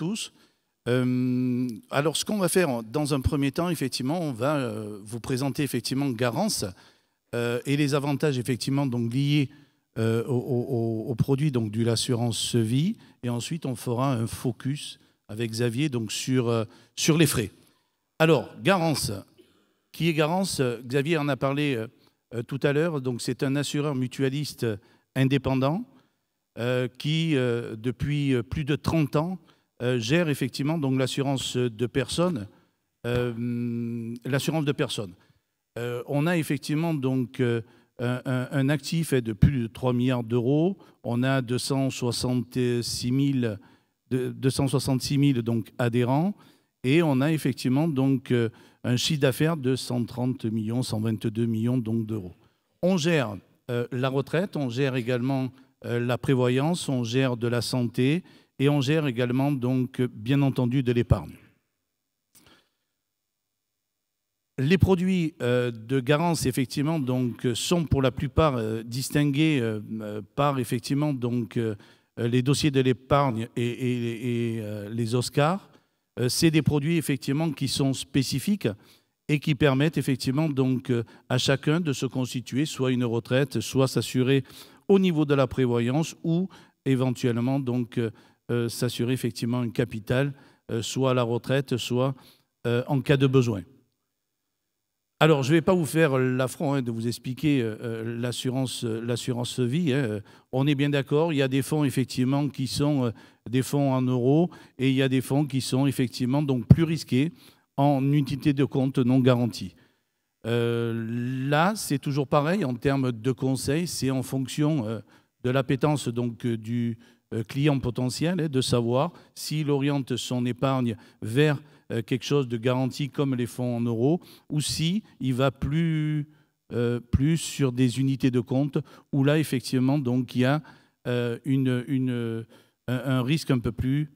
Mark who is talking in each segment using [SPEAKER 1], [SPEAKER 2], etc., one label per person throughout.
[SPEAKER 1] tous. Euh, alors, ce qu'on va faire dans un premier temps, effectivement, on va euh, vous présenter effectivement Garance euh, et les avantages effectivement donc liés aux au, produit donc de l'assurance vie. Et ensuite, on fera un focus avec Xavier donc sur sur les frais. Alors, Garance, qui est Garance Xavier en a parlé tout à l'heure. Donc, c'est un assureur mutualiste indépendant qui, depuis plus de 30 ans, euh, gère effectivement donc l'assurance de personnes. Euh, l'assurance de personnes. Euh, on a effectivement donc un, actif de plus de 3 milliards d'euros. On a 266 000, donc, adhérents. Et on a effectivement donc, un chiffre d'affaires de 130 millions, 122 millions d'euros. On gère la retraite, on gère également la prévoyance, on gère de la santé et on gère également, donc, bien entendu, de l'épargne. Les produits euh, de garance, effectivement, donc, sont pour la plupart euh, distingués euh, par, effectivement, donc, les dossiers de l'épargne et, les Oscars. C'est des produits, effectivement, qui sont spécifiques et qui permettent, effectivement, donc, à chacun de se constituer soit une retraite, soit s'assurer au niveau de la prévoyance ou éventuellement, donc, euh, s'assurer effectivement une capital euh, soit à la retraite, soit euh, en cas de besoin. Alors, je ne vais pas vous faire l'affront hein, de vous expliquer l'assurance vie. Hein. On est bien d'accord, il y a des fonds effectivement qui sont des fonds en euros et il y a des fonds qui sont effectivement donc plus risqués en unité de compte non garantie. là, c'est toujours pareil en termes de conseils, c'est en fonction de l'appétence donc du, euh, client potentiel, hein, de savoir s'il oriente son épargne vers euh, quelque chose de garanti comme les fonds en euros, ou si il va plus, euh, plus sur des unités de compte, où là, effectivement, donc, il y a une, un risque un peu plus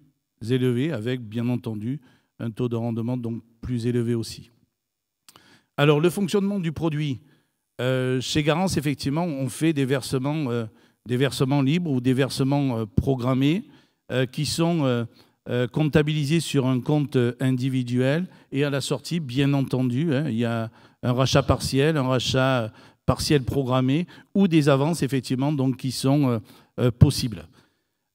[SPEAKER 1] élevé, avec, bien entendu, un taux de rendement donc plus élevé aussi. Alors, le fonctionnement du produit. chez Garance, effectivement, on fait des versements des versements libres ou des versements euh, programmés euh, qui sont euh, comptabilisés sur un compte individuel et à la sortie, bien entendu, hein, il y a un rachat partiel, un rachat partiel programmé ou des avances effectivement donc qui sont possibles.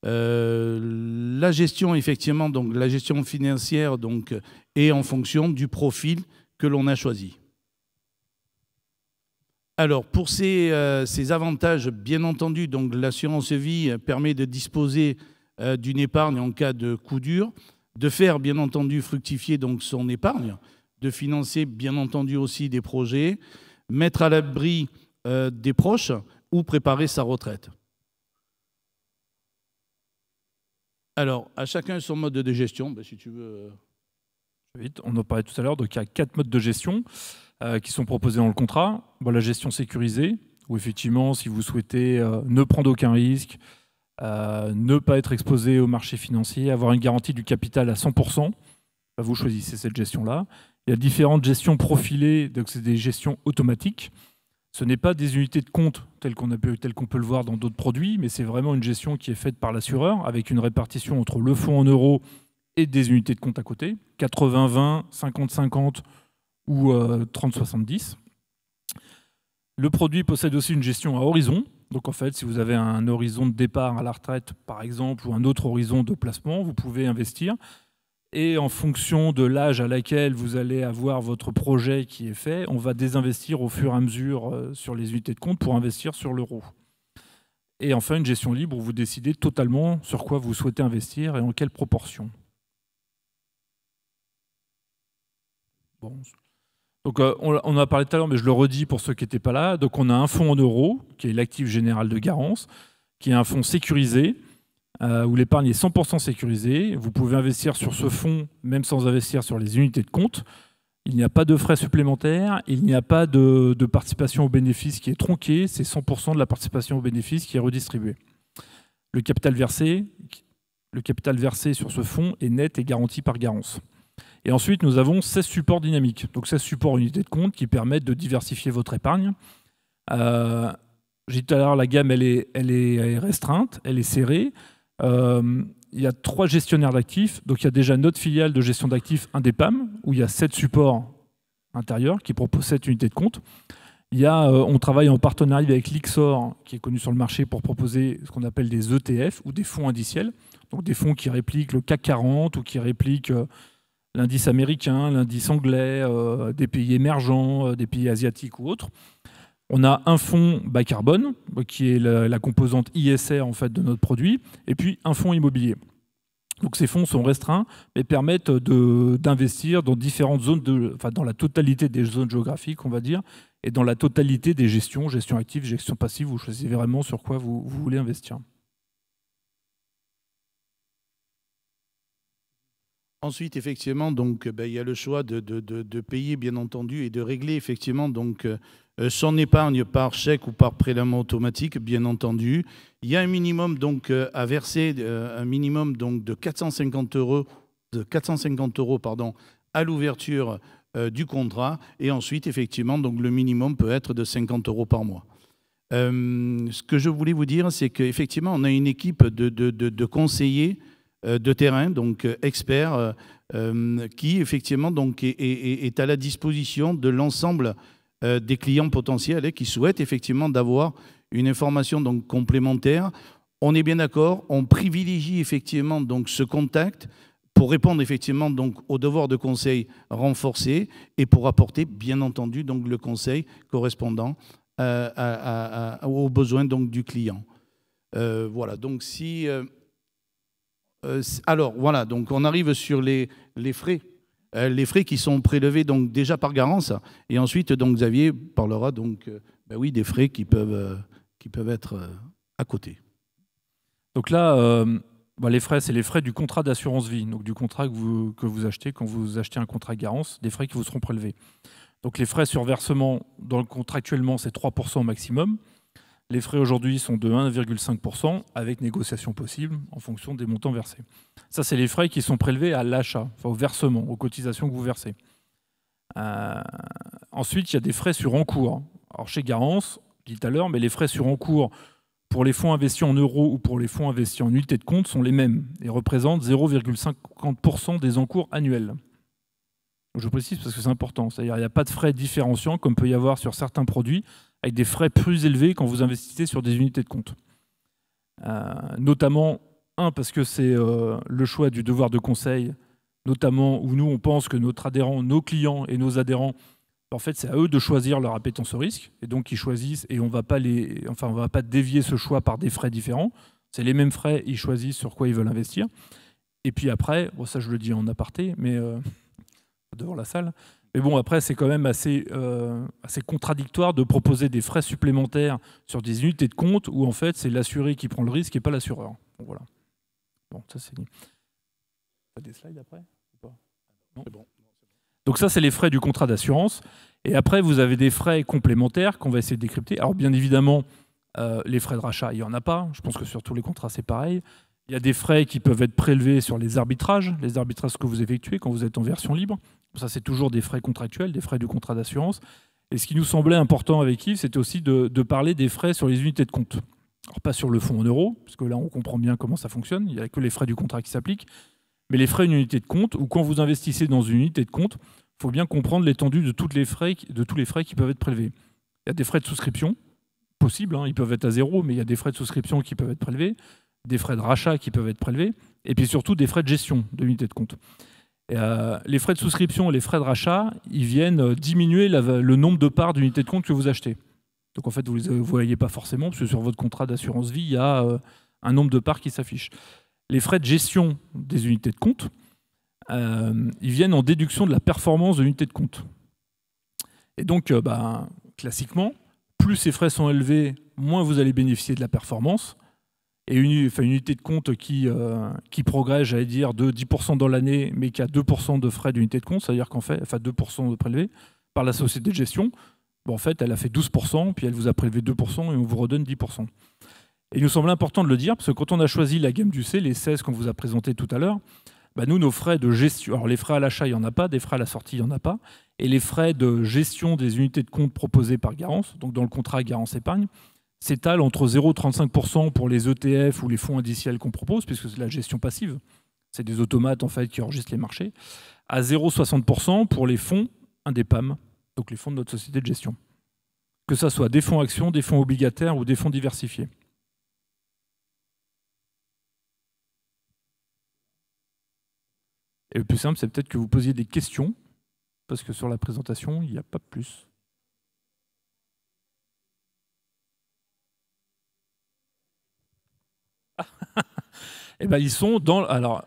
[SPEAKER 1] la gestion effectivement donc la gestion financière donc est en fonction du profil que l'on a choisi. Alors, pour euh, ces, avantages, bien entendu, donc l'assurance vie permet de disposer euh, d'une épargne en cas de coup dur, de faire bien entendu fructifier donc son épargne, de financer bien entendu aussi des projets, mettre à l'abri euh, des proches ou préparer sa retraite. Alors, à chacun son mode de
[SPEAKER 2] gestion, ben, si tu veux. Vite, on en parlait tout à l'heure, donc il y a quatre modes de gestion. Euh, qui sont proposés dans le contrat. Bah, la gestion sécurisée, où effectivement, si vous souhaitez euh, ne prendre aucun risque, euh, ne pas être exposé au marché financier, avoir une garantie du capital à 100%, bah, vous choisissez cette gestion-là. Il y a différentes gestions profilées, donc c'est des gestions automatiques. Ce n'est pas des unités de compte telles qu'on peut le voir dans d'autres produits, mais c'est vraiment une gestion qui est faite par l'assureur avec une répartition entre le fonds en euros et des unités de compte à côté, 80-20, 50-50 ou 30-70. Euh, Le produit possède aussi une gestion à horizon. Donc en fait, si vous avez un horizon de départ à la retraite, par exemple, ou un autre horizon de placement, vous pouvez investir. Et en fonction de l'âge à laquelle vous allez avoir votre projet qui est fait, on va désinvestir au fur et à mesure euh, sur les unités de compte pour investir sur l'euro. Et enfin, une gestion libre où vous décidez totalement sur quoi vous souhaitez investir et en quelle proportion. Bon, euh, on, en a parlé tout à l'heure, mais je le redis pour ceux qui n'étaient pas là. Donc, on a un fonds en euros, qui est l'actif général de Garance, qui est un fonds sécurisé, euh, où l'épargne est 100% sécurisée. Vous pouvez investir sur ce fonds, même sans investir sur les unités de compte. Il n'y a pas de frais supplémentaires, il n'y a pas de, participation aux bénéfices qui est tronquée, c'est 100% de la participation aux bénéfices qui est redistribuée. Le capital versé, le capital versé sur ce fonds est net et garanti par Garance. Et ensuite, nous avons 16 supports dynamiques. Donc 16 supports unités de compte qui permettent de diversifier votre épargne. Euh, j'ai dit tout à l'heure, la gamme, elle est, elle est, restreinte, elle est serrée. Euh, il y a trois gestionnaires d'actifs. Donc il y a déjà notre filiale de gestion d'actifs Indépam, où il y a 7 supports intérieurs qui proposent 7 unités de compte. Il y euh, on travaille en partenariat avec l'IXOR, qui est connu sur le marché pour proposer ce qu'on appelle des ETF ou des fonds indiciels, donc des fonds qui répliquent le CAC 40 ou qui répliquent l'indice américain, l'indice anglais, euh, des pays émergents, euh, des pays asiatiques ou autres. On a un fonds bas carbone, euh, qui est la, composante ISR en fait, de notre produit, et puis un fonds immobilier. Donc ces fonds sont restreints, mais permettent d'investir dans différentes zones, de, enfin, dans la totalité des zones géographiques, on va dire, et dans la totalité des gestions, gestion active, gestion passive, vous choisissez vraiment sur quoi vous voulez investir.
[SPEAKER 1] Ensuite, effectivement, donc, ben, il y a le choix de, payer, bien entendu, et de régler, effectivement, donc, euh, euh, son épargne par chèque ou par prélèvement automatique, bien entendu. Il y a un minimum donc, euh, à verser, un minimum donc, de 450 euros, de 450 euros pardon, à l'ouverture du contrat. Et ensuite, effectivement, donc, le minimum peut être de 50 euros par mois. ce que je voulais vous dire, c'est qu'effectivement, on a une équipe de, conseillers euh, de terrain, donc euh, expert, euh, qui effectivement donc, est, à la disposition de l'ensemble des clients potentiels et qui souhaitent effectivement d'avoir une information donc complémentaire. On est bien d'accord, on privilégie effectivement donc ce contact pour répondre effectivement donc aux devoirs de conseil renforcés et pour apporter bien entendu donc le conseil correspondant aux besoins donc du client. voilà, donc si euh, alors voilà, donc on arrive sur les, frais. Euh, les frais qui sont prélevés donc déjà par garance. Et ensuite, donc Xavier parlera donc euh, ben oui, des frais qui peuvent, qui peuvent être à
[SPEAKER 2] côté. Donc là, bah, les frais, c'est les frais du contrat d'assurance vie, donc du contrat que vous, achetez quand vous achetez un contrat de garance, des frais qui vous seront prélevés. Donc les frais sur versement, dans le actuellement, c'est 3% au maximum. Les frais aujourd'hui sont de 1,5% avec négociation possible en fonction des montants versés. Ça, c'est les frais qui sont prélevés à l'achat, enfin au versement, aux cotisations que vous versez. Euh, ensuite, il y a des frais sur encours. Alors chez Garance, dit tout à l'heure, mais les frais sur encours pour les fonds investis en euros ou pour les fonds investis en unités de compte sont les mêmes et représentent 0,50% des encours annuels. Je précise parce que c'est important, c'est-à-dire il n'y a pas de frais différenciants comme peut y avoir sur certains produits avec des frais plus élevés quand vous investissez sur des unités de compte. Euh, notamment, un, parce que c'est euh, le choix du devoir de conseil, notamment où nous, on pense que notre adhérent, nos clients et nos adhérents, en fait, c'est à eux de choisir leur appétence au risque, et donc ils choisissent, et on va pas les, enfin, on va pas dévier ce choix par des frais différents. C'est les mêmes frais, ils choisissent sur quoi ils veulent investir. Et puis après, ça je le dis en aparté, mais euh, dehors la salle, mais bon, après, c'est quand même assez, euh, assez contradictoire de proposer des frais supplémentaires sur des unités de compte où en fait c'est l'assuré qui prend le risque et pas l'assureur. Bon, voilà. Bon, ça c'est. Pas des slides après Non Donc ça, c'est les frais du contrat d'assurance. Et après, vous avez des frais complémentaires qu'on va essayer de décrypter. Alors bien évidemment, euh, les frais de rachat, il n'y en a pas. Je pense que sur tous les contrats, c'est pareil. Il y a des frais qui peuvent être prélevés sur les arbitrages, les arbitrages que vous effectuez quand vous êtes en version libre. Ça, c'est toujours des frais contractuels, des frais du contrat d'assurance. Et ce qui nous semblait important avec Yves, c'était aussi de, parler des frais sur les unités de compte. Alors, pas sur le fonds en euros, parce que là, on comprend bien comment ça fonctionne. Il n'y a que les frais du contrat qui s'appliquent. Mais les frais d'une unité de compte, ou quand vous investissez dans une unité de compte, il faut bien comprendre l'étendue de, les frais, de tous les frais qui peuvent être prélevés. Il y a des frais de souscription, possibles. Hein, ils peuvent être à zéro, mais il y a des frais de souscription qui peuvent être prélevés, des frais de rachat qui peuvent être prélevés, et puis surtout des frais de gestion de l'unité de compte. Euh, les frais de souscription et les frais de rachat, ils viennent euh, diminuer le nombre de parts d'unités de compte que vous achetez. Donc en fait, vous ne les voyez pas forcément, parce que sur votre contrat d'assurance vie, il y a euh, un nombre de parts qui s'affiche. Les frais de gestion des unités de compte, ils viennent en déduction de la performance de l'unité de compte. Et donc, bah, classiquement, plus ces frais sont élevés, moins vous allez bénéficier de la performance et une, unité de compte qui, euh, qui progresse, j'allais dire, de 10% dans l'année, mais qui a 2% de frais d'unité de compte, c'est-à-dire qu'en fait, enfin 2% de prélevés par la société de gestion, en fait, elle a fait 12%, puis elle vous a prélevé 2% et on vous redonne 10%. Et il nous semble important de le dire, parce que quand on a choisi la gamme du C, les 16 qu'on vous a présentés tout à l'heure, bah, nous, nos frais de gestion, alors les frais à l'achat, il n'y en a pas, des frais à la sortie, il n'y en a pas, et les frais de gestion des unités de compte proposées par Garance, donc dans le contrat Garance Épargne, s'étale entre 0,35% pour les ETF ou les fonds indiciels qu'on propose, puisque c'est la gestion passive, c'est des automates en fait qui enregistrent les marchés, à 0,60% pour les fonds indépam, donc les fonds de notre société de gestion. Que ce soit des fonds actions, des fonds obligataires ou des fonds diversifiés. Et le plus simple, c'est peut-être que vous posiez des questions, parce que sur la présentation, il n'y a pas plus. eh ben, ils sont dans. Alors.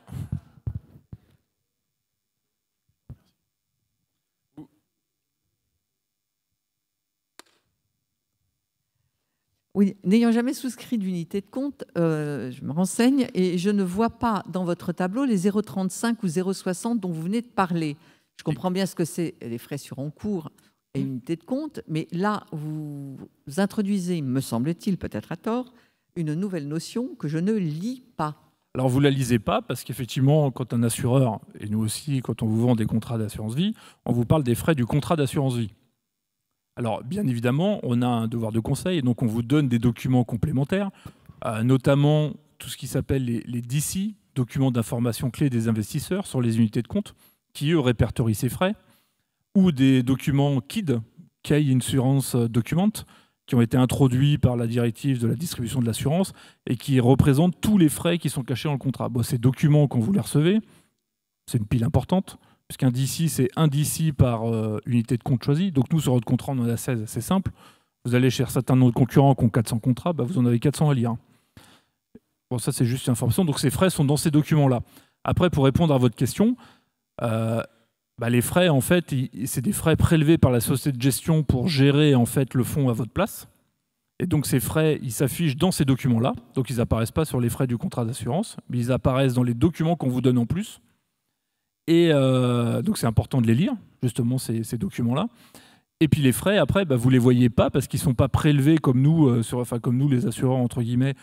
[SPEAKER 3] Oui, n'ayant jamais souscrit d'unité
[SPEAKER 4] de compte, euh, je me renseigne et je ne vois pas dans votre tableau les 0,35 ou 0,60 dont vous venez de parler. Je comprends bien ce que c'est les frais sur en cours et mmh. unité de compte, mais là, vous introduisez, me semble-t-il, peut-être à tort, une nouvelle notion que je ne lis pas.
[SPEAKER 2] Alors vous ne la lisez pas parce qu'effectivement, quand un assureur, et nous aussi, quand on vous vend des contrats d'assurance vie, on vous parle des frais du contrat d'assurance vie. Alors bien évidemment, on a un devoir de conseil, donc on vous donne des documents complémentaires, euh, notamment tout ce qui s'appelle les, les documents d'information clés des investisseurs sur les unités de compte, qui eux répertorient ces frais, ou des documents KID, Key Insurance Document, qui ont été introduits par la directive de la distribution de l'assurance et qui représentent tous les frais qui sont cachés dans le contrat. ces documents, quand vous les recevez, c'est une pile importante, puisqu'un DC, c'est un DC par euh, unité de compte choisi. Donc nous, sur notre contrat, on en a 16, c'est simple. Vous allez chez certains de concurrents qui ont 400 contrats, bah, vous en avez 400 à lire. Bon, ça, c'est juste une information. Donc ces frais sont dans ces documents-là. Après, pour répondre à votre question, euh, bah, les frais, en fait, c'est des frais prélevés par la société de gestion pour gérer en fait le fonds à votre place. Et donc ces frais, ils s'affichent dans ces documents-là. Donc ils n'apparaissent pas sur les frais du contrat d'assurance, mais ils apparaissent dans les documents qu'on vous donne en plus. Et euh, donc c'est important de les lire, justement, ces, documents-là. Et puis les frais, après, bah, vous ne les voyez pas parce qu'ils ne sont pas prélevés comme nous, euh, enfin, comme nous les assureurs, entre guillemets,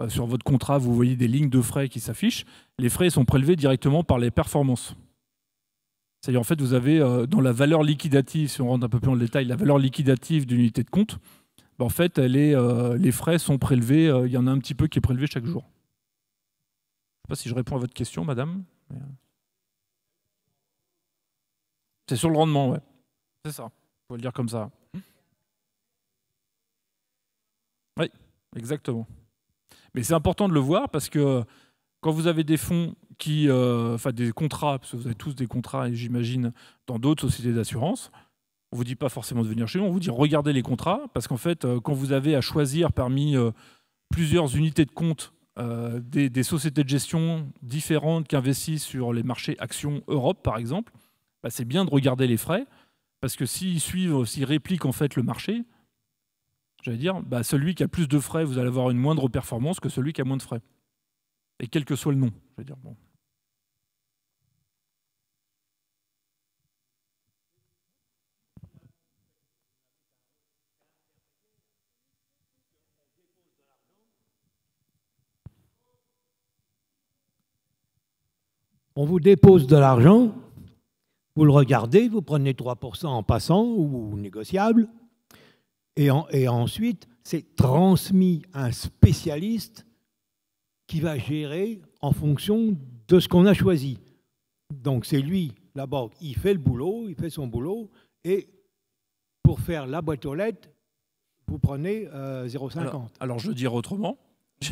[SPEAKER 2] euh, sur votre contrat, vous voyez des lignes de frais qui s'affichent. Les frais sont prélevés directement par les performances. C'est-à-dire, en fait, vous avez euh, dans la valeur liquidative, si on rentre un peu plus en détail, la valeur liquidative d'une unité de compte, bah, en fait, elle est, euh, les frais sont prélevés, euh, il y en a un petit peu qui est prélevé chaque jour. Je ne sais pas si je réponds à votre question, madame. C'est sur le rendement, ouais. C'est ça. On peut le dire comme ça. Oui, exactement. Mais c'est important de le voir parce que quand vous avez des fonds qui, euh, enfin des contrats, parce que vous avez tous des contrats, j'imagine, dans d'autres sociétés d'assurance, on ne vous dit pas forcément de venir chez nous, on vous dit regardez les contrats, parce qu'en fait, euh, quand vous avez à choisir parmi euh, plusieurs unités de compte des, sociétés de gestion différentes qui investissent sur les marchés actions Europe, par exemple, bah, c'est bien de regarder les frais, parce que s'ils suivent, s'ils répliquent en fait le marché, j'allais dire, bah, celui qui a plus de frais, vous allez avoir une moindre performance que celui qui a moins de frais et quel que soit le nom. Je dire, bon.
[SPEAKER 5] On vous dépose de l'argent, vous le regardez, vous prenez 3% en passant ou négociable, et ensuite c'est transmis à un spécialiste qui va gérer en fonction de ce qu'on a choisi. Donc c'est lui, la banque, il fait le boulot, il fait son boulot, et pour faire la boîte aux lettres, vous prenez 0,50. Euh, alors, je veux dire autrement.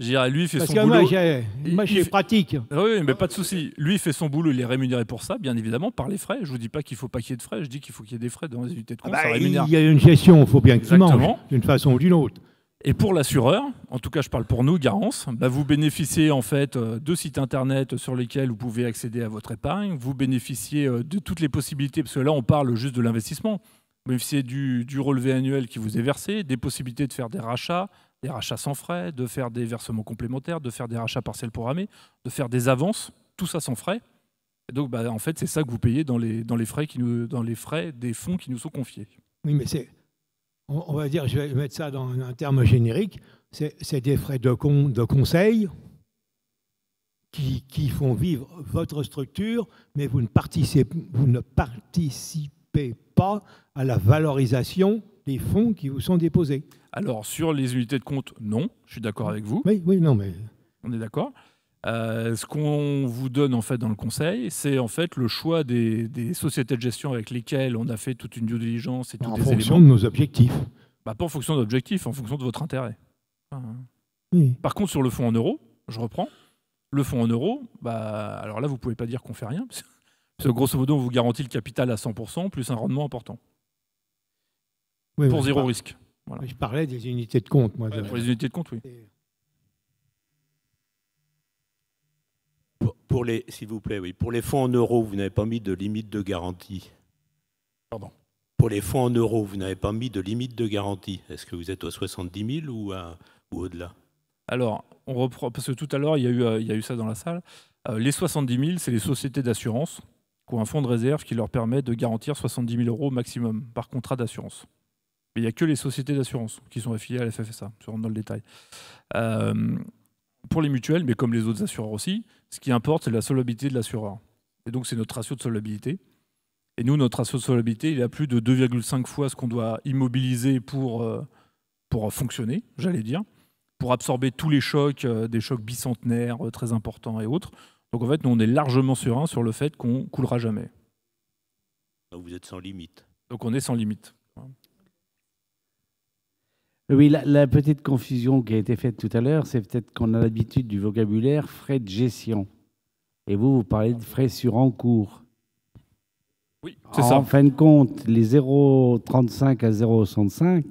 [SPEAKER 2] Je dirais, lui, il fait Parce son que Moi, j'ai pratique. Ah oui, mais pas de souci. Lui, fait son boulot, il est rémunéré pour ça, bien évidemment, par les frais. Je ne vous dis pas qu'il ne faut pas qu'il y ait de frais, je dis qu'il faut qu'il y ait des frais dans les unités de compte. Ah bah, il y a une gestion, il faut bien qu'il mange, d'une façon ou d'une autre. Et pour l'assureur, en tout cas je parle pour nous, Garance, bah, vous bénéficiez en fait euh, de sites internet sur lesquels vous pouvez accéder à votre épargne, vous bénéficiez euh, de toutes les possibilités, parce que là on parle juste de l'investissement, vous bénéficiez du, du, relevé annuel qui vous est versé, des possibilités de faire des rachats, des rachats sans frais, de faire des versements complémentaires, de faire des rachats partiels programmés, de faire des avances, tout ça sans frais. Et donc bah, en fait c'est ça que vous payez dans les, dans les frais qui nous, dans les frais des fonds qui nous sont confiés.
[SPEAKER 5] Oui mais c'est on, va dire, je vais mettre ça dans un terme générique, c'est des frais de, compte de conseil qui, font vivre votre structure, mais vous ne, participez, vous ne participez pas à la
[SPEAKER 2] valorisation des fonds qui vous sont déposés. Alors, sur les unités de compte, non, je suis d'accord avec vous. Oui, oui, non, mais... On est d'accord. Euh, ce qu'on vous donne en fait dans le conseil, c'est en fait le choix des, sociétés de gestion avec lesquelles on a fait toute une due diligence et bah, En fonction de nos objectifs. pas en fonction d'objectifs, en fonction de votre intérêt. Hein. Par contre, sur le fonds en euros, je reprends, le fonds en euros, bah, alors là, vous pouvez pas dire qu'on fait rien, parce que, grosso modo, on vous garantit le capital à 100%, plus un rendement important.
[SPEAKER 5] pour zéro risque.
[SPEAKER 2] Je parlais des
[SPEAKER 5] unités de compte, moi. pour les unités de compte,
[SPEAKER 1] oui. Pour les, s'il vous plaît, oui.
[SPEAKER 5] Pour les fonds en euros, vous n'avez pas mis de limite de garantie. Pardon. Pour les fonds en euros, vous n'avez pas mis de limite de garantie. Est-ce que vous êtes aux 70 000 ou, au-delà
[SPEAKER 2] Alors, on reprend, parce que tout à l'heure, il, y a eu, euh, ça dans la salle. Euh, les 70 000, c'est les sociétés d'assurance qui ont un fonds de réserve qui leur permet de garantir 70 000 euros maximum par contrat d'assurance. Mais il n'y a que les sociétés d'assurance qui sont affiliées à la FFSA, si on dans le détail. Euh, pour les mutuelles, mais comme les autres assureurs aussi, ce qui importe, c'est la solvabilité de l'assureur. Et donc, c'est notre ratio de solvabilité. Et nous, notre ratio de solvabilité, il a plus de 2,5 fois ce qu'on doit immobiliser pour, euh, pour fonctionner, j'allais dire, pour absorber tous les chocs, euh, des chocs bicentenaires euh, très importants et autres. Donc, en fait, nous, on est largement serein sur le fait qu'on coulera jamais. vous êtes sans limite. Donc, on est sans limite. Oui, la, petite confusion qui a été faite tout
[SPEAKER 5] à l'heure, c'est peut-être qu'on a l'habitude du vocabulaire frais de gestion. Et vous, vous parlez de frais sur encours. Oui, c'est ça. En fin de compte, les 0,35 à 0,65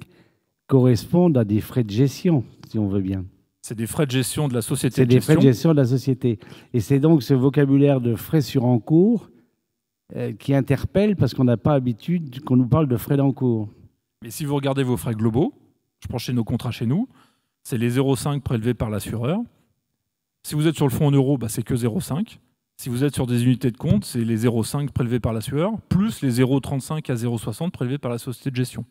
[SPEAKER 5] correspondent à des frais de gestion, si on veut bien.
[SPEAKER 2] C'est des frais de gestion de la société. C'est des frais de gestion
[SPEAKER 5] de la société. Et c'est donc ce vocabulaire de frais sur encours euh, qui interpelle parce qu'on n'a pas l'habitude qu'on nous parle de frais d'encours.
[SPEAKER 2] Mais si vous regardez vos frais globaux, je prends chez nos contrats chez nous, c'est les 0,5 prélevés par l'assureur. Si vous êtes sur le fonds en euros, bah, c'est que 0,5. Si vous êtes sur des unités de compte, c'est les 0,5 prélevés par l'assureur, plus les 0,35 à 0,60 prélevés par la société de gestion.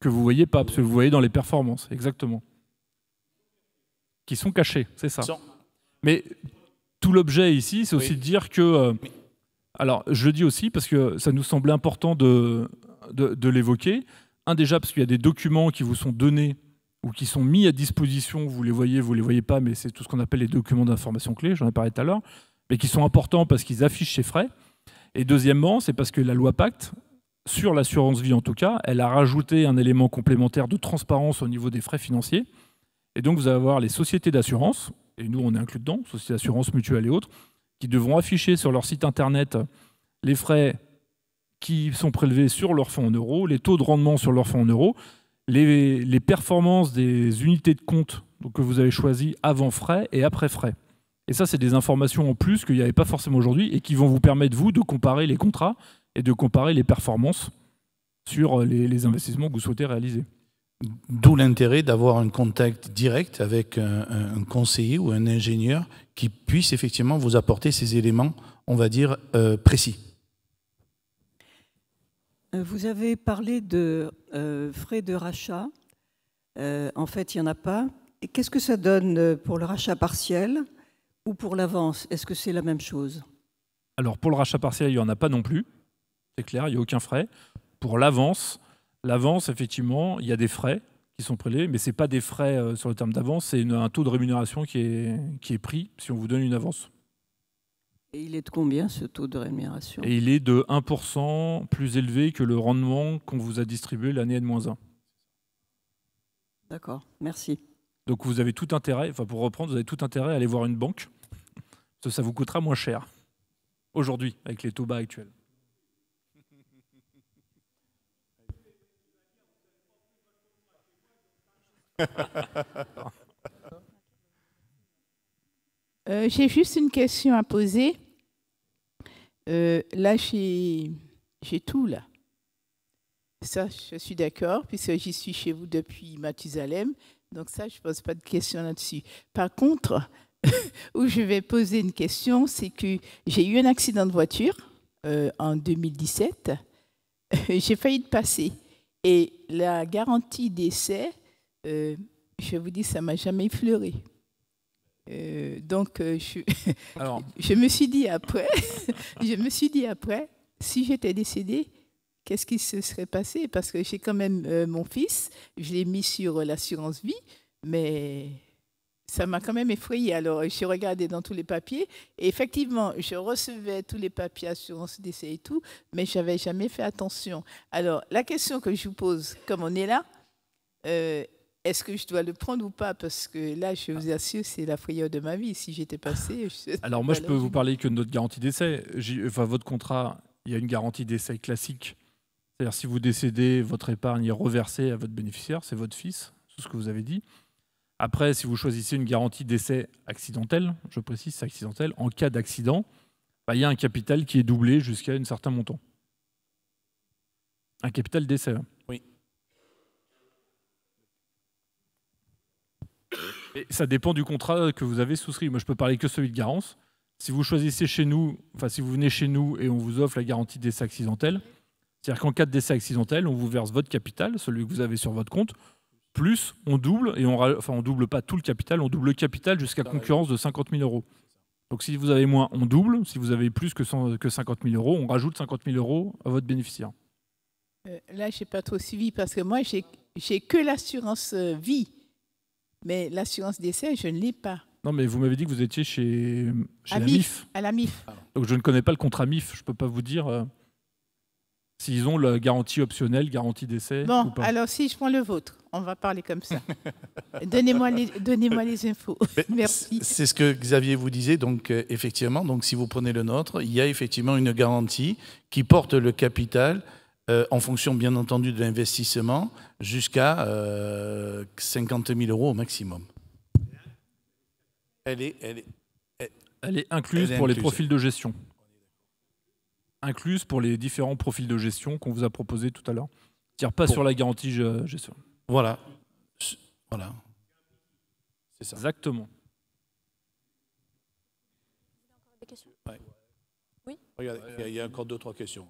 [SPEAKER 2] Que vous ne voyez pas, parce que vous voyez dans les performances, exactement. Qui sont cachés, c'est ça. Mais tout l'objet ici, c'est aussi de dire que. Euh, alors, je dis aussi parce que ça nous semble important de, de, de l'évoquer un déjà parce qu'il y a des documents qui vous sont donnés ou qui sont mis à disposition, vous les voyez, vous les voyez pas, mais c'est tout ce qu'on appelle les documents d'information clé, j'en ai parlé tout à l'heure, mais qui sont importants parce qu'ils affichent ces frais. Et deuxièmement, c'est parce que la loi Pacte, sur l'assurance vie en tout cas, elle a rajouté un élément complémentaire de transparence au niveau des frais financiers. Et donc vous allez avoir les sociétés d'assurance, et nous on est inclus dedans, sociétés d'assurance mutuelle et autres, qui devront afficher sur leur site internet les frais qui sont prélevés sur leur fonds en euros, les taux de rendement sur leur fonds en euros, les, performances des unités de compte que vous avez choisies avant frais et après frais. Et ça, c'est des informations en plus qu'il n'y avait pas forcément aujourd'hui et qui vont vous permettre, vous, de comparer les contrats et de comparer les performances sur les, investissements que vous souhaitez réaliser. D'où l'intérêt d'avoir un contact
[SPEAKER 1] direct avec un, conseiller ou un ingénieur qui puisse effectivement vous apporter ces éléments, on va dire, euh, précis.
[SPEAKER 4] Euh, vous avez parlé de euh, frais de rachat. Euh, en fait, il n'y en a pas. qu'est-ce que ça donne pour le rachat partiel ou pour l'avance Est-ce que c'est la même chose
[SPEAKER 2] Alors, pour le rachat partiel, il n'y en a pas non plus. C'est clair, il n'y a aucun frais. Pour l'avance, l'avance, effectivement, il y a des frais qui sont prélevés, mais ce n'est pas des frais sur le terme d'avance, c'est un taux de rémunération qui est, qui est pris si on vous donne une avance.
[SPEAKER 4] Et il est de combien ce taux de rémunération Et
[SPEAKER 2] il est de 1% plus élevé que le rendement qu'on vous a distribué l'année N-1.
[SPEAKER 3] D'accord,
[SPEAKER 4] merci.
[SPEAKER 2] Donc vous avez tout intérêt, enfin pour reprendre, vous avez tout intérêt à aller voir une banque, parce que ça vous coûtera moins cher aujourd'hui avec les taux bas actuels.
[SPEAKER 4] Euh, j'ai juste une question à poser. Euh, là, j'ai tout, là. Ça, je suis d'accord, puisque j'y suis chez vous depuis Mathusalem. Donc ça, je ne pose pas de question là-dessus. Par contre, où je vais poser une question, c'est que j'ai eu un accident de voiture euh, en 2017. j'ai failli de passer. Et la garantie d'essai, euh, je vous dis, ça m'a jamais effleuré. Euh, donc, euh, je, je me suis dit après, je me suis dit après, si j'étais décédée, qu'est-ce qui se serait passé Parce que j'ai quand même euh, mon fils, je l'ai mis sur l'assurance vie, mais ça m'a quand même effrayée. Alors, j'ai regardé dans tous les papiers, et effectivement, je recevais tous les papiers assurance décès et tout, mais j'avais jamais fait attention. Alors, la question que je vous pose, comme on est là, euh, est-ce que je dois le prendre ou pas Parce que là, je vous assure, c'est la frayeur de ma vie. Si j'étais passé. Alors, moi, je peux vous parler
[SPEAKER 2] que de notre garantie d'essai. Enfin, votre contrat, il y a une garantie d'essai classique. C'est-à-dire, si vous décédez, votre épargne est reversée à votre bénéficiaire, c'est votre fils, tout ce que vous avez dit. Après, si vous choisissez une garantie d'essai accidentelle, je précise, c'est accidentelle, en cas d'accident, bah, il y a un capital qui est doublé jusqu'à un certain montant. Un capital d'essai. Hein. ça dépend du contrat que vous avez souscrit. Moi, je peux parler que celui de Garance. Si vous choisissez chez nous, enfin, si vous venez chez nous et on vous offre la garantie d'essai accidentel, c'est-à-dire qu'en cas de décès accidentel, on vous verse votre capital, celui que vous avez sur votre compte, plus on double, et on, enfin, double pas tout le capital, on double le capital jusqu'à concurrence de 50 000 euros. Donc si vous avez moins, on double. Si vous avez plus que, 50 000 euros, on rajoute 50 000 euros à votre bénéficiaire.
[SPEAKER 4] Euh, là, je n'ai pas trop suivi parce que moi, j'ai que l'assurance euh, vie. Mais l'assurance d'essai, je ne lis pas.
[SPEAKER 2] Non, mais vous m'avez dit que vous étiez chez, chez la MIF. À la MIF. Ah. Donc je ne connais pas le contrat MIF, je ne peux pas vous dire euh, s'ils ont la garantie optionnelle, garantie d'essai. Bon, alors
[SPEAKER 4] si je prends le vôtre, on va parler comme ça. Donnez-moi les, donnez les infos.
[SPEAKER 1] Merci. C'est ce que Xavier vous disait, donc euh, effectivement, donc, si vous prenez le nôtre, il y a effectivement une garantie qui porte le capital euh, en fonction bien entendu de l'investissement, jusqu'à euh, 50 000 euros au maximum. Elle est, incluse pour les profils de
[SPEAKER 2] gestion. Incluse pour les différents profils de gestion qu'on vous a proposé tout à l'heure. Tire pas sur la garantie gestion. Voilà. Voilà. C'est ça. Exactement.
[SPEAKER 4] Des questions Oui. il
[SPEAKER 1] y, a, encore deux, trois questions.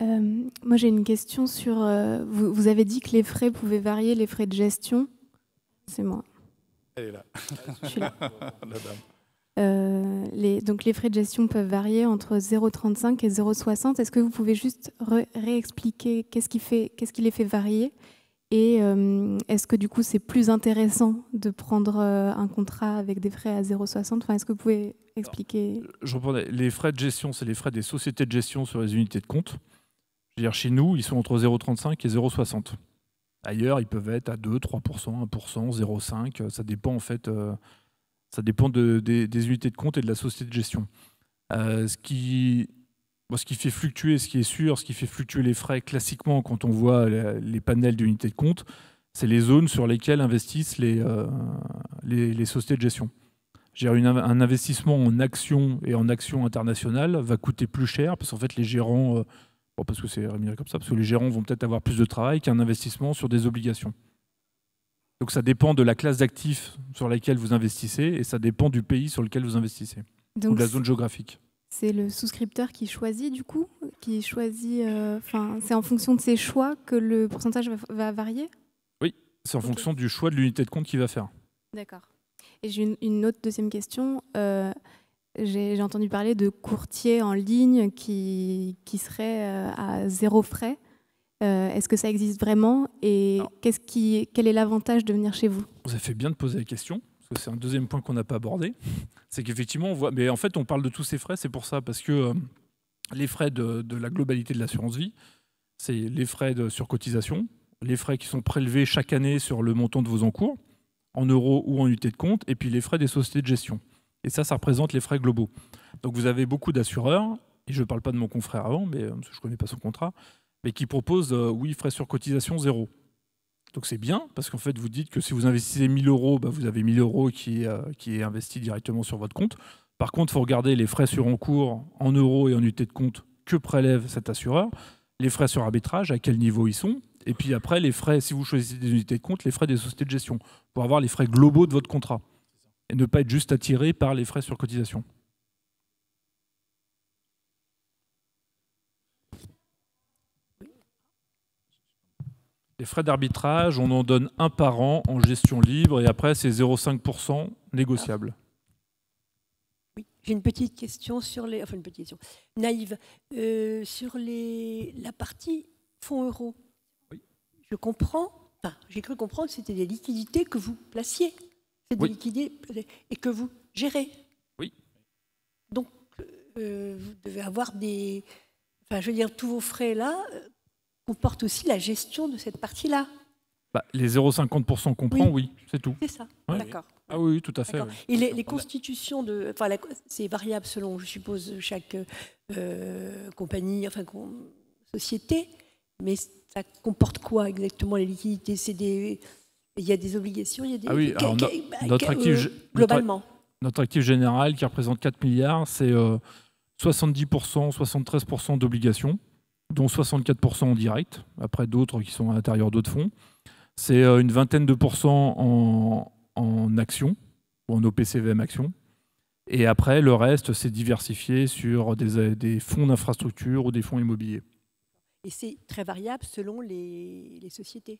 [SPEAKER 3] Euh, moi, j'ai une question sur. Euh, vous, avez dit que les frais pouvaient varier, les frais de gestion. C'est moi.
[SPEAKER 1] Elle est là. La dame.
[SPEAKER 3] Euh, donc, les frais de gestion peuvent varier entre 0,35 et 0,60. Est-ce que vous pouvez juste réexpliquer qu'est-ce qui les fait varier et euh, est-ce que du coup c'est plus intéressant de prendre euh, un contrat avec des frais à 0,60 enfin, Est-ce que vous pouvez expliquer
[SPEAKER 2] Je les frais de gestion, c'est les frais des sociétés de gestion sur les unités de compte. Je dire, chez nous, ils sont entre 0,35 et 0,60. Ailleurs, ils peuvent être à 2, 3%, 1%, 0,5. Ça dépend en fait, euh, ça dépend des, des unités de compte et de la société de gestion. ce qui ce qui fait fluctuer, ce qui est sûr, ce qui fait fluctuer les frais classiquement quand on voit les panels d'unités de compte, c'est les zones sur lesquelles investissent les, euh, sociétés de gestion. un investissement en actions et en actions internationales va coûter plus cher parce qu'en fait les gérants, euh, parce que c'est comme ça, parce que les gérants vont peut-être avoir plus de travail qu'un investissement sur des obligations. Donc ça dépend de la classe d'actifs sur laquelle vous investissez et ça dépend du pays sur lequel vous investissez, ou de la zone géographique
[SPEAKER 3] c'est le souscripteur qui choisit du coup, qui choisit. Euh, enfin, c'est en fonction de ses choix que le pourcentage va, varier.
[SPEAKER 2] Oui, c'est en fonction du choix de l'unité de compte qu'il va faire.
[SPEAKER 3] D'accord. Et j'ai une, autre deuxième question. Euh, j'ai entendu parler de courtiers en ligne qui, qui seraient euh, à zéro frais. Est-ce que ça existe vraiment et -ce qui, quel est l'avantage de venir chez vous
[SPEAKER 2] Vous avez fait bien de poser la question parce que c'est un deuxième point qu'on n'a pas abordé, c'est qu'effectivement, on voit, mais en fait, on parle de tous ces frais, c'est pour ça, parce que euh, les frais de, la globalité de l'assurance vie, c'est les frais de surcotisation, les frais qui sont prélevés chaque année sur le montant de vos encours, en euros ou en unité de compte, et puis les frais des sociétés de gestion. Et ça, ça représente les frais globaux. Donc vous avez beaucoup d'assureurs, et je ne parle pas de mon confrère avant, mais, euh, je ne connais pas son contrat, mais qui proposent, euh, oui, frais sur cotisation zéro. Donc c'est bien, parce qu'en fait, vous dites que si vous investissez 1000 euros, bah, vous avez 1000 euros euh, qui, est investi directement sur votre compte. Par contre, il faut regarder les frais sur encours en euros et en unités de compte que prélève cet assureur, les frais sur arbitrage, à quel niveau ils sont, et puis après, les frais, si vous choisissez des unités de compte, les frais des sociétés de gestion, pour avoir les frais globaux de votre contrat, et ne pas être juste attiré par les frais sur cotisation. Les frais d'arbitrage, on en donne un par an en gestion libre et après c'est 0,5%
[SPEAKER 4] négociable. Ah. Oui, j'ai une petite question sur les, enfin une petite question naïve euh, sur les la partie fonds euros. Oui. Je comprends, enfin, j'ai cru comprendre que c'était des liquidités que vous placiez, des liquidités et que vous gérez. Oui. Donc euh, vous devez avoir des, enfin je veux dire tous vos frais là euh, comporte aussi la gestion de cette partie-là.
[SPEAKER 2] Bah, les 0,50% qu'on prend, oui, c'est tout. C'est ça, d'accord. Ah oui, tout à fait. Et
[SPEAKER 4] les, constitutions de. Enfin, c'est variable selon, je suppose, chaque euh, compagnie, enfin, société, mais ça comporte quoi exactement les liquidités C'est des. Il y a des obligations, il y a des. Ah oui, notre actif. Euh, globalement.
[SPEAKER 2] Notre, actif général qui représente 4 milliards, c'est 70%, euh, 73% d'obligations dont 64% en direct, après d'autres qui sont à l'intérieur d'autres fonds. C'est euh, une vingtaine de pourcents en, actions, ou en OPCVM actions. Et après, le reste, c'est diversifié sur des, fonds d'infrastructure ou des fonds immobiliers.
[SPEAKER 4] Et c'est très variable selon les, sociétés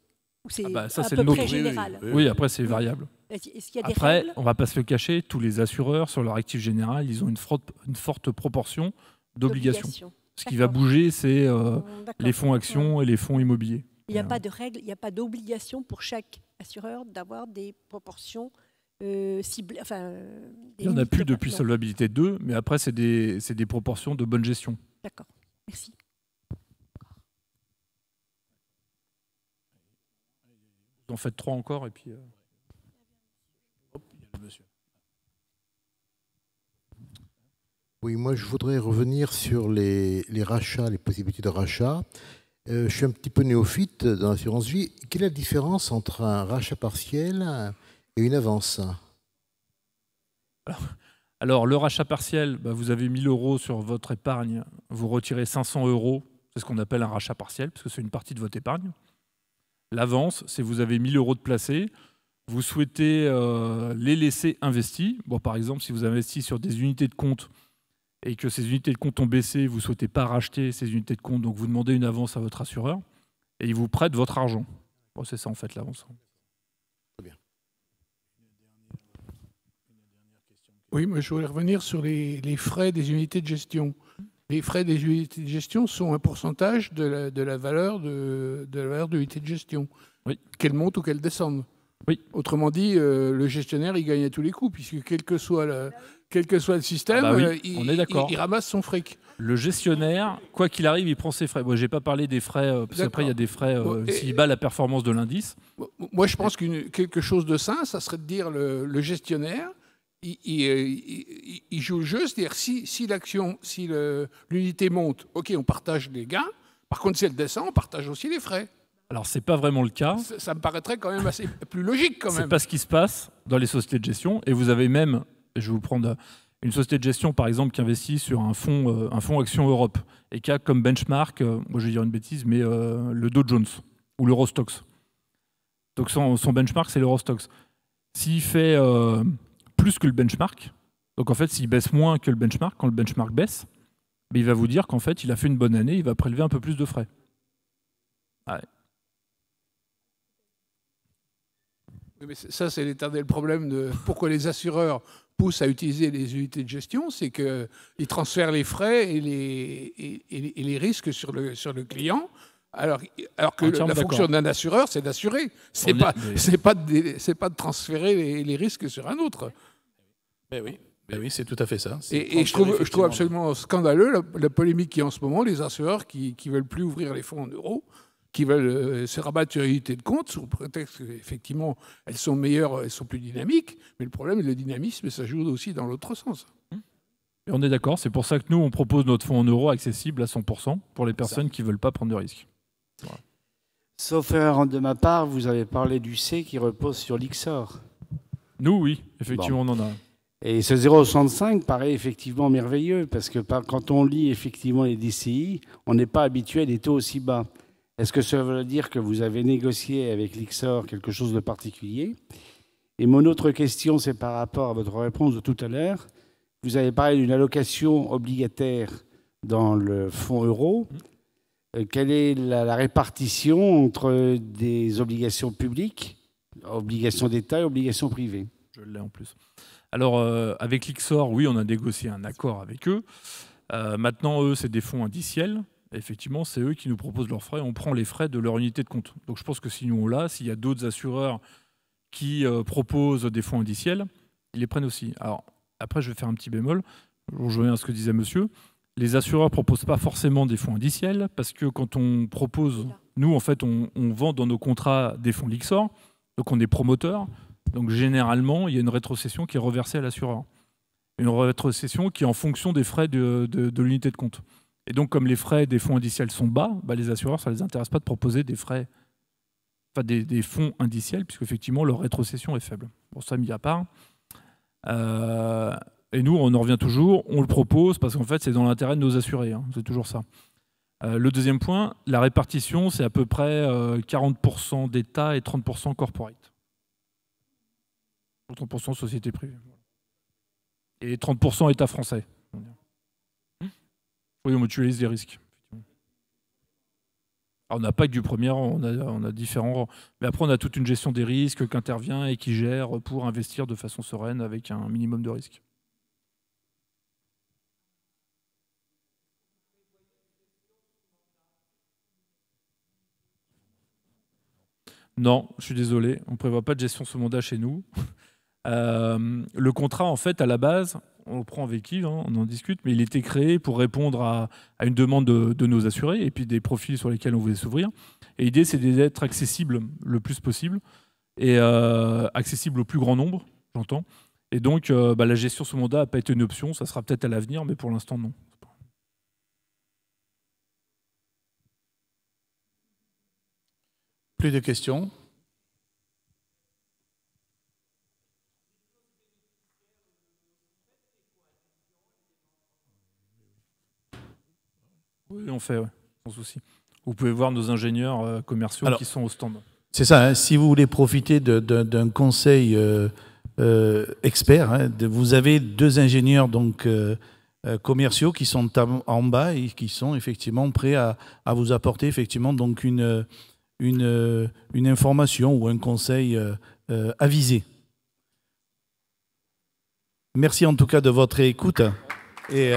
[SPEAKER 4] c'est ah bah, général oui, après, c'est variable. après,
[SPEAKER 2] on ne va pas se le cacher, tous les assureurs, sur leur actif général, ils ont une, forte, proportion d'obligations. Ce qui va bouger, c'est euh, les fonds actions et les fonds immobiliers.
[SPEAKER 4] Il n'y a pas de règle, il n'y a pas d'obligation pour chaque assureur d'avoir des proportions euh, ciblées. il n'y en a plus depuis
[SPEAKER 2] Solvabilité 2, mais après, c'est des, proportions de bonne gestion. D'accord, merci. Vous en faites trois encore et puis. Euh,
[SPEAKER 5] Oui, moi je voudrais revenir sur les, rachats, les possibilités de rachat. Euh, je suis un petit peu néophyte dans l'assurance vie. Quelle est la différence entre un rachat partiel et une avance
[SPEAKER 2] alors, le rachat partiel, bah, vous avez 1000 euros sur votre épargne, vous retirez 500 euros, c'est ce qu'on appelle un rachat partiel, parce que c'est une partie de votre épargne. L'avance, c'est vous avez 1000 euros de placés, vous souhaitez euh, les laisser investis. Bon, par exemple, si vous investissez sur des unités de compte, et que ces unités de compte ont baissé, vous ne souhaitez pas racheter ces unités de compte, donc vous demandez une avance à votre assureur, et il vous prête votre argent. Bon, c'est ça en fait l'avance.
[SPEAKER 6] Oui, mais je voulais revenir sur les, frais des unités de gestion. Les frais des unités de gestion sont un pourcentage de la, valeur de, de la valeur de l'unité de gestion, qu'elle monte ou qu'elle descende. Oui. Autrement dit, euh, le gestionnaire, il gagne à tous les coups, puisque quelle que soit la, quel que soit le système, ah bah euh, il, ramasse son fric. Le
[SPEAKER 2] gestionnaire, quoi qu'il arrive, il prend ses frais. Moi, j'ai pas parlé des frais, Après, euh, parce qu'après, il y a des frais euh, s'il bat la performance de l'indice.
[SPEAKER 6] Moi, je pense qu'une quelque chose de sain, ça serait de dire le, le gestionnaire, il, joue le jeu, c'est-à-dire si, si l'action, si l'unité monte, ok, on partage les gains. Par contre, si elle descend, on partage aussi les frais. Alors, c'est pas vraiment le cas. Ça, ça, me paraîtrait quand même assez plus logique, quand même. C'est pas
[SPEAKER 2] ce qui se passe dans les sociétés de gestion. Et vous avez même je vais vous prendre euh, une société de gestion, par exemple, qui investit sur un fonds, euh, un Action Europe et qui a comme benchmark, euh, moi je vais dire une bêtise, mais le Dow Jones ou l'Eurostox. Donc son, benchmark, c'est l'Eurostox. S'il fait plus que le benchmark, donc en fait, s'il baisse moins que le benchmark, quand le benchmark baisse, ben, il va vous dire qu'en fait, il a fait une bonne année, il va prélever un peu plus de frais.
[SPEAKER 6] Ouais. mais ça, c'est l'éternel problème de pourquoi les assureurs poussent à utiliser les unités de gestion, c'est qu'ils transfèrent les frais et les, et, les risques sur le, sur le client. Alors, alors que la fonction d'un assureur, c'est d'assurer. C'est pas, c'est pas, de, pas de transférer les, risques sur un autre. Eh oui, ben oui c'est tout à fait ça. Et, et je, trouve, je trouve absolument scandaleux la, la, polémique qui est en ce moment, les assureurs qui, qui veulent plus ouvrir les fonds en euros qui veulent euh, se rabattre sur les de compte sous prétexte qu'effectivement elles sont meilleures, elles sont plus dynamiques. Mais le problème, le dynamisme, ça joue aussi dans l'autre sens.
[SPEAKER 2] Et on est d'accord, c'est pour ça que nous, on propose notre fonds en euros accessible à 100% pour les personnes qui ne veulent pas prendre de risques.
[SPEAKER 6] Sauf erreur
[SPEAKER 5] de ma part, vous avez parlé du C qui repose sur l'XOR.
[SPEAKER 2] Nous, oui, effectivement, on en a.
[SPEAKER 5] Et ce 0,65 paraît effectivement merveilleux parce que quand on lit effectivement les DCI, on n'est pas habitué à des taux aussi bas. Est-ce que ça veut dire que vous avez négocié avec l'IXOR quelque chose de particulier Et mon autre question, c'est par rapport à votre réponse de tout à l'heure. Vous avez parlé d'une allocation obligataire dans le fonds euro. Euh, quelle est la, répartition entre
[SPEAKER 2] des obligations publiques, obligations d'État et obligations privées Je l'ai en plus. Alors, euh, avec l'IXOR, oui, on a négocié un accord avec eux. Euh, maintenant, eux, c'est des fonds indiciels effectivement, c'est eux qui nous proposent leurs frais. On prend les frais de leur unité de compte. Donc je pense que si nous on l'a, s'il y a d'autres assureurs qui euh, proposent des fonds indiciels, ils les prennent aussi. Alors après, je vais faire un petit bémol. Je reviens à ce que disait monsieur. Les assureurs ne proposent pas forcément des fonds indiciels parce que quand on propose, nous en fait, on, vend dans nos contrats des fonds Lixor, donc on est promoteur. Donc généralement, il y a une rétrocession qui est reversée à l'assureur. Une rétrocession qui est en fonction des frais de l'unité de compte. Et donc, comme les frais des fonds indiciels sont bas, bah, les assureurs, ça ne les intéresse pas de proposer des frais, enfin des, fonds indiciels, puisque effectivement leur rétrocession est faible. Bon, ça mis à part. Euh, et nous, on en revient toujours, on le propose parce qu'en fait, c'est dans l'intérêt de nos assurés. Hein. c'est toujours ça. Euh, le deuxième point, la répartition, c'est à peu près 40% euh, d'État et 30% corporate. 30% société privée. Et 30% État français. Oui, on mutualise les risques. Ah, on n'a pas que du premier rang, on a, différents Mais après, on a toute une gestion des risques qui intervient et qui gère pour investir de façon sereine avec un minimum de risques. Non, je suis désolé, on ne prévoit pas de gestion mandat chez nous. Euh, le contrat, en fait, à la base, on le prend avec qui hein, on en discute, mais il était créé pour répondre à, une demande de, nos assurés et puis des profils sur lesquels on voulait s'ouvrir. Et l'idée, c'est d'être accessible le plus possible et euh, accessible au plus grand nombre, j'entends. Et donc, euh, bah, la gestion ce mandat n'a pas été une option, ça sera peut-être à l'avenir, mais pour l'instant, non. Plus de questions fait, sans souci. Vous pouvez voir nos ingénieurs euh, commerciaux qui sont au stand.
[SPEAKER 1] C'est ça, hein. si vous voulez profiter d'un conseil euh, euh, expert, hein, vous avez deux ingénieurs donc, commerciaux qui sont en bas et qui sont effectivement prêts à, vous apporter effectivement donc une, une, une information ou un conseil avisé. Merci en tout cas de votre écoute. Et